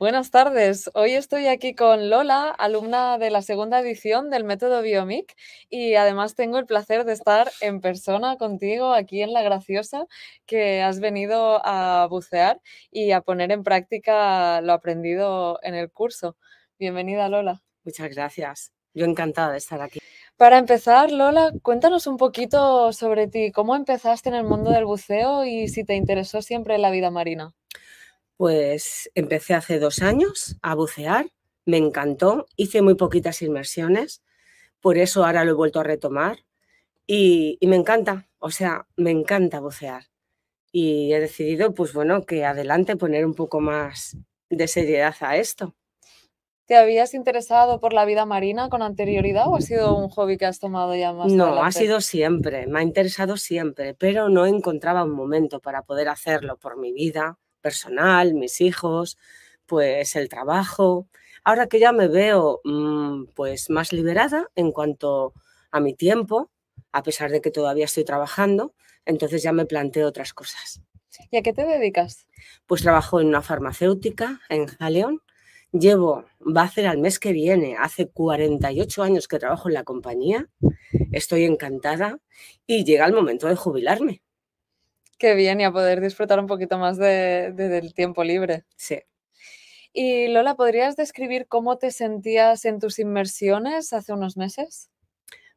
Buenas tardes. Hoy estoy aquí con Lola, alumna de la segunda edición del método Biomic y además tengo el placer de estar en persona contigo aquí en La Graciosa que has venido a bucear y a poner en práctica lo aprendido en el curso. Bienvenida Lola. Muchas gracias. Yo encantada de estar aquí. Para empezar, Lola, cuéntanos un poquito sobre ti. ¿Cómo empezaste en el mundo del buceo y si te interesó siempre la vida marina? Pues empecé hace dos años a bucear, me encantó, hice muy poquitas inmersiones, por eso ahora lo he vuelto a retomar y, me encanta, o sea, me encanta bucear. Y he decidido, pues bueno, que adelante poner un poco más de seriedad a esto. ¿Te habías interesado por la vida marina con anterioridad o ha sido un hobby que has tomado ya más? No, ha sido siempre, me ha interesado siempre, pero no encontraba un momento para poder hacerlo por mi vida, personal, mis hijos, pues el trabajo. Ahora que ya me veo mm, pues más liberada en cuanto a mi tiempo, a pesar de que todavía estoy trabajando, entonces ya me planteo otras cosas. ¿Y a qué te dedicas? Pues trabajo en una farmacéutica en Jaleón. Llevo, va a ser al mes que viene, hace 48 años que trabajo en la compañía, estoy encantada y llega el momento de jubilarme. Qué bien, y a poder disfrutar un poquito más del tiempo libre. Sí. Y Lola, ¿podrías describir cómo te sentías en tus inmersiones hace unos meses?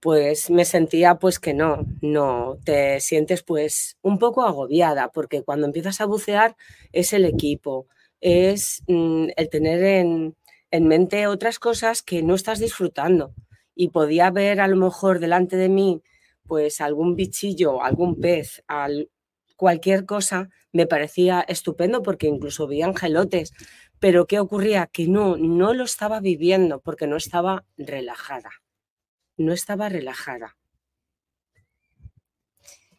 Pues me sentía pues que no, no, te sientes pues un poco agobiada porque cuando empiezas a bucear es el equipo, es mm, el tener en, en mente otras cosas que no estás disfrutando y podía ver a lo mejor delante de mí pues algún bichillo, algún pez, al, cualquier cosa me parecía estupendo porque incluso vi angelotes. Pero ¿qué ocurría? Que no, no lo estaba viviendo porque no estaba relajada. No estaba relajada.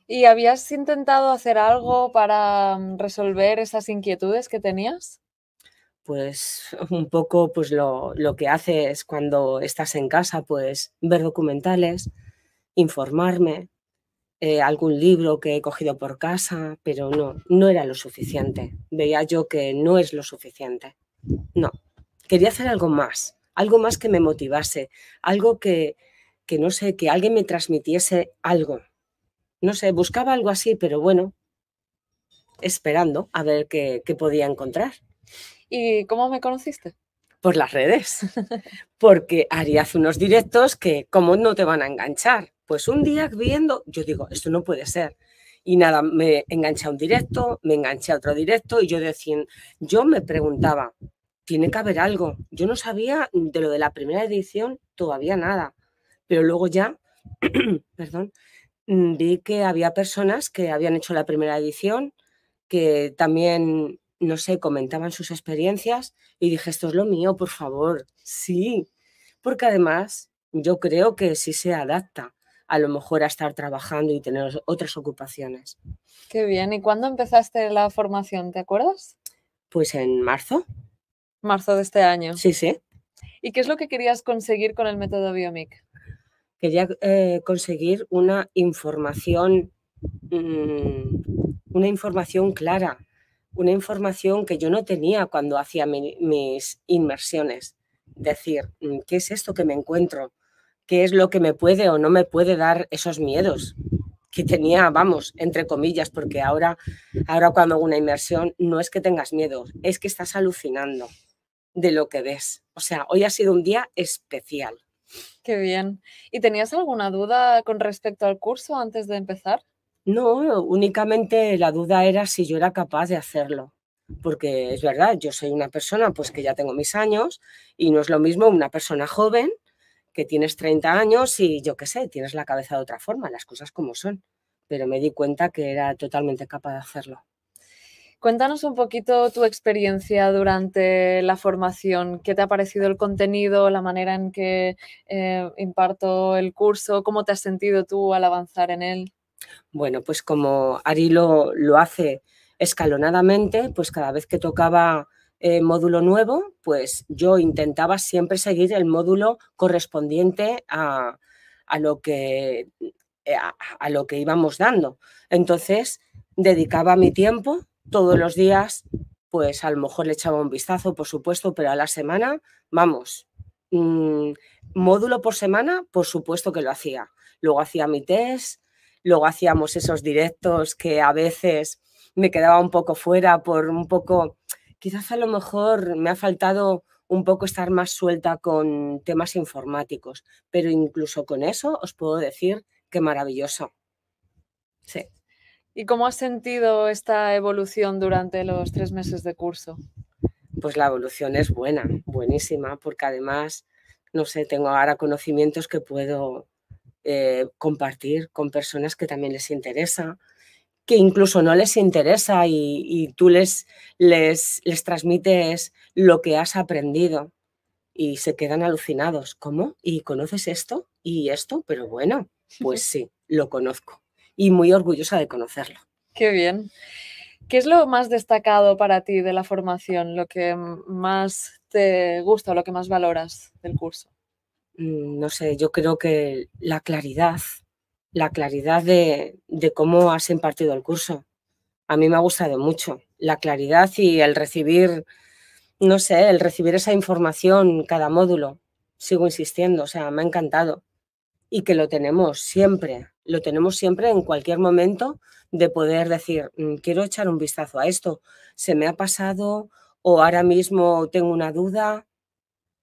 ¿Y habías intentado hacer algo para mm, resolver esas inquietudes que tenías? Pues un poco pues lo, lo que haces cuando estás en casa, pues ver documentales, informarme, eh, algún libro que he cogido por casa, pero no, no era lo suficiente. Veía yo que no es lo suficiente. No, quería hacer algo más, algo más que me motivase, algo que, que no sé, que alguien me transmitiese algo. No sé, buscaba algo así, pero bueno, esperando a ver qué, podía encontrar. ¿Y cómo me conociste? Por las redes, porque harías unos directos que, ¿cómo no te van a enganchar? Pues un día viendo, yo digo, esto no puede ser. Y nada, me enganché a un directo, me enganché a otro directo y yo decía, yo me preguntaba, tiene que haber algo. Yo no sabía de lo de la primera edición todavía nada, pero luego ya, perdón, mm, vi que había personas que habían hecho la primera edición, que también, no sé, comentaban sus experiencias y dije, esto es lo mío, por favor, sí, porque además yo creo que sí se adapta a lo mejor a estar trabajando y tener otras ocupaciones. Qué bien. ¿Y cuándo empezaste la formación? ¿Te acuerdas? Pues en marzo. Marzo de este año. Sí, sí. ¿Y qué es lo que querías conseguir con el método Biomic? Quería eh, conseguir una información, mm, una información clara, una información que yo no tenía cuando hacía mis inmersiones. Decir, mm, ¿qué es esto que me encuentro? qué es lo que me puede o no me puede dar esos miedos que tenía, vamos, entre comillas, porque ahora, ahora cuando hago una inmersión no es que tengas miedo, es que estás alucinando de lo que ves. O sea, hoy ha sido un día especial. Qué bien. ¿Y tenías alguna duda con respecto al curso antes de empezar? No, únicamente la duda era si yo era capaz de hacerlo. Porque es verdad, yo soy una persona pues que ya tengo mis años y no es lo mismo una persona joven que tienes 30 años y yo qué sé, tienes la cabeza de otra forma, las cosas como son. Pero me di cuenta que era totalmente capaz de hacerlo. Cuéntanos un poquito tu experiencia durante la formación. ¿Qué te ha parecido el contenido, la manera en que eh, imparto el curso? ¿Cómo te has sentido tú al avanzar en él? Bueno, pues como Ari lo hace escalonadamente, pues cada vez que tocaba eh, módulo nuevo, pues yo intentaba siempre seguir el módulo correspondiente a, lo, que, eh, a, lo que íbamos dando. Entonces, dedicaba mi tiempo todos los días, pues a lo mejor le echaba un vistazo, por supuesto, pero a la semana, vamos, mm, módulo por semana, por supuesto que lo hacía. Luego hacía mi test, luego hacíamos esos directos que a veces me quedaba un poco fuera por un poco quizás a lo mejor me ha faltado un poco estar más suelta con temas informáticos, pero incluso con eso os puedo decir que maravilloso. Sí. ¿Y cómo has sentido esta evolución durante los tres meses de curso? Pues la evolución es buena, buenísima, porque además, no sé, tengo ahora conocimientos que puedo eh, compartir con personas que también les interesa que incluso no les interesa y, tú les, les, les, transmites lo que has aprendido y se quedan alucinados. ¿Cómo? ¿Y conoces esto? ¿Y esto? Pero bueno, pues sí, lo conozco y muy orgullosa de conocerlo. Qué bien. ¿Qué es lo más destacado para ti de la formación? ¿Lo que más te gusta o lo que más valoras del curso? Mm, no sé, yo creo que la claridad, la claridad de, cómo has impartido el curso. A mí me ha gustado mucho la claridad y el recibir, no sé, el recibir esa información cada módulo. Sigo insistiendo, o sea, me ha encantado. Y que lo tenemos siempre, lo tenemos siempre en cualquier momento de poder decir, mm, quiero echar un vistazo a esto, se me ha pasado o ahora mismo tengo una duda.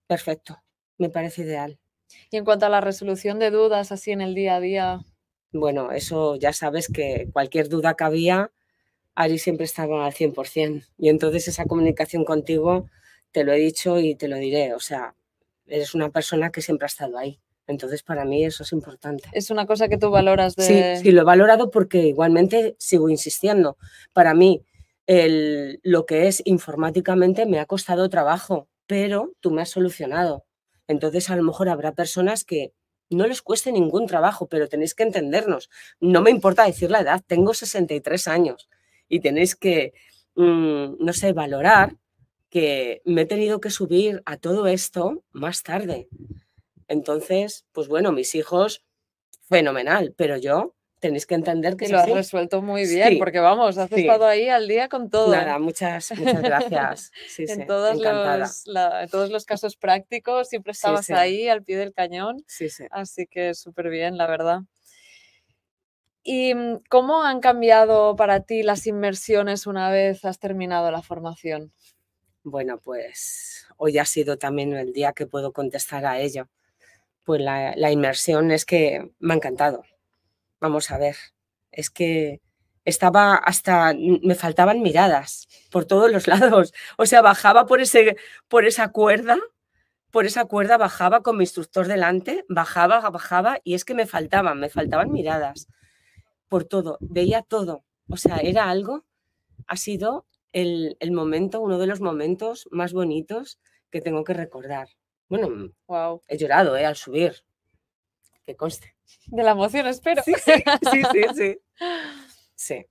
Perfecto, me parece ideal. Y en cuanto a la resolución de dudas, así en el día a día, bueno, eso ya sabes que cualquier duda que había, Ari siempre estaba al 100%. Y entonces esa comunicación contigo, te lo he dicho y te lo diré. O sea, eres una persona que siempre ha estado ahí. Entonces, para mí eso es importante. Es una cosa que tú valoras de... Sí, sí, lo he valorado porque igualmente sigo insistiendo. Para mí, lo que es informáticamente me ha costado trabajo, pero tú me has solucionado. Entonces, a lo mejor habrá personas que no les cueste ningún trabajo, pero tenéis que entendernos. No me importa decir la edad, tengo 63 años y tenéis que, mm, no sé, valorar que me he tenido que subir a todo esto más tarde. Entonces, pues bueno, mis hijos, fenomenal, pero yo tenéis que entender que... lo has resuelto muy bien, porque vamos, has estado ahí al día con todo. Nada, muchas, gracias. en, todos los, todos los, casos prácticos siempre estabas ahí al pie del cañón. Así que súper bien, la verdad. ¿Y mm, cómo han cambiado para ti las inmersiones una vez has terminado la formación? Bueno, pues hoy ha sido también el día que puedo contestar a ello. Pues la, la inmersión es que me ha encantado. Vamos a ver, es que estaba hasta, me faltaban miradas por todos los lados. O sea, bajaba por, ese, por esa cuerda, por esa cuerda bajaba con mi instructor delante, bajaba, bajaba y es que me faltaban, me faltaban miradas por todo, veía todo. O sea, era algo, ha sido el, el momento, uno de los momentos más bonitos que tengo que recordar. Bueno, wow. he llorado eh, al subir, que conste. De la emoción, espero. Sí, sí, sí, sí.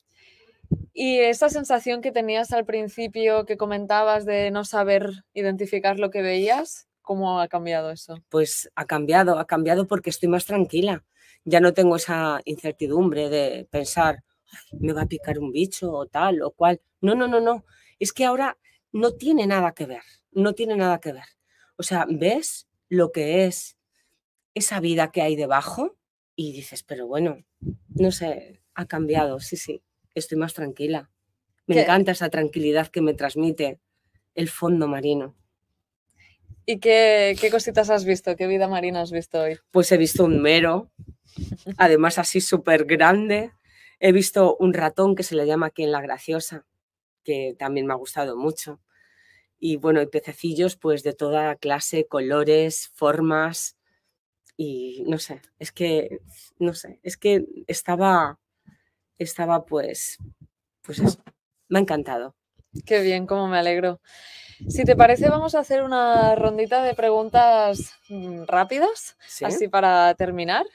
Y esa sensación que tenías al principio, que comentabas de no saber identificar lo que veías, ¿cómo ha cambiado eso? Pues ha cambiado, ha cambiado porque estoy más tranquila. Ya no tengo esa incertidumbre de pensar, me va a picar un bicho o tal o cual. No, no, no, no. Es que ahora no tiene nada que ver, no tiene nada que ver. O sea, ves lo que es, esa vida que hay debajo y dices, pero bueno, no sé, ha cambiado, sí, sí, estoy más tranquila. Me encanta esa tranquilidad que me transmite el fondo marino. ¿Y qué, qué, cositas has visto? ¿Qué vida marina has visto hoy? Pues he visto un mero, además así súper grande. He visto un ratón que se le llama aquí en La Graciosa, que también me ha gustado mucho. Y bueno, pececillos pues de toda clase, colores, formas, y no sé, es que, no sé, es que estaba, estaba pues, pues me ha encantado. Qué bien, cómo me alegro. Si te parece, vamos a hacer una rondita de preguntas mm, rápidas, así para terminar.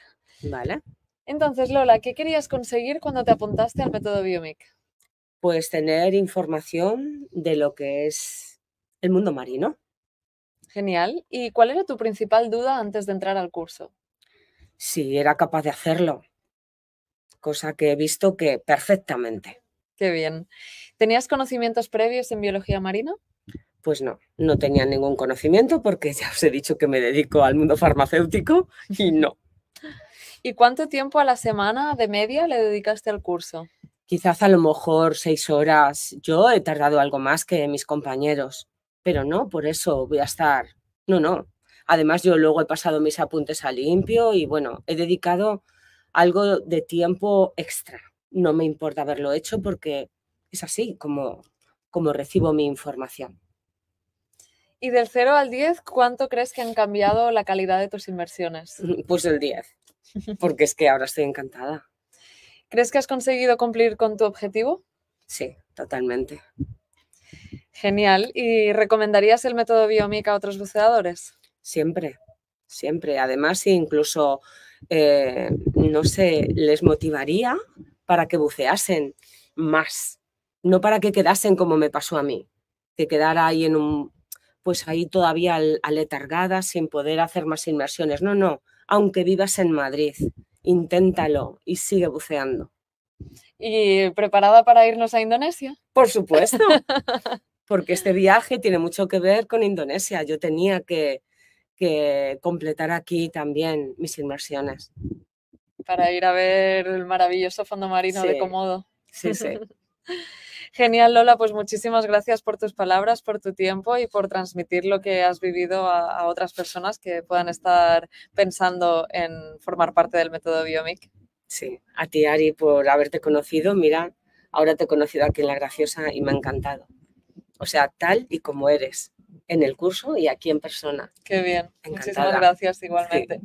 Vale. Entonces, Lola, ¿qué querías conseguir cuando te apuntaste al método Biomic? Pues tener información de lo que es el mundo marino. Genial. ¿Y cuál era tu principal duda antes de entrar al curso? Si era capaz de hacerlo, cosa que he visto que perfectamente. Qué bien. ¿Tenías conocimientos previos en biología marina? Pues no, no tenía ningún conocimiento porque ya os he dicho que me dedico al mundo farmacéutico y no. ¿Y cuánto tiempo a la semana de media le dedicaste al curso? Quizás a lo mejor seis horas. Yo he tardado algo más que mis compañeros pero no, por eso voy a estar, no, no. Además, yo luego he pasado mis apuntes a limpio y bueno, he dedicado algo de tiempo extra. No me importa haberlo hecho porque es así como, como recibo mi información. Y del 0 al 10, ¿cuánto crees que han cambiado la calidad de tus inversiones? Mm, pues el 10, porque es que ahora estoy encantada. ¿Crees que has conseguido cumplir con tu objetivo? Sí, totalmente. Genial. ¿Y recomendarías el método Biomic a otros buceadores? Siempre, siempre. Además, incluso, eh, no sé, les motivaría para que buceasen más, no para que quedasen como me pasó a mí, que quedara ahí en un, pues ahí todavía aletargada, sin poder hacer más inmersiones. No, no, aunque vivas en Madrid, inténtalo y sigue buceando. ¿Y preparada para irnos a Indonesia? Por supuesto. porque este viaje tiene mucho que ver con Indonesia. Yo tenía que, completar aquí también mis inmersiones. Para ir a ver el maravilloso fondo marino de Komodo. Sí, sí. Genial, Lola, pues muchísimas gracias por tus palabras, por tu tiempo y por transmitir lo que has vivido a, a otras personas que puedan estar pensando en formar parte del método Biomic. Sí, a ti, Ari, por haberte conocido. Mira, ahora te he conocido aquí en La Graciosa y me ha encantado o sea, tal y como eres en el curso y aquí en persona. Qué bien. Muchísimas gracias igualmente.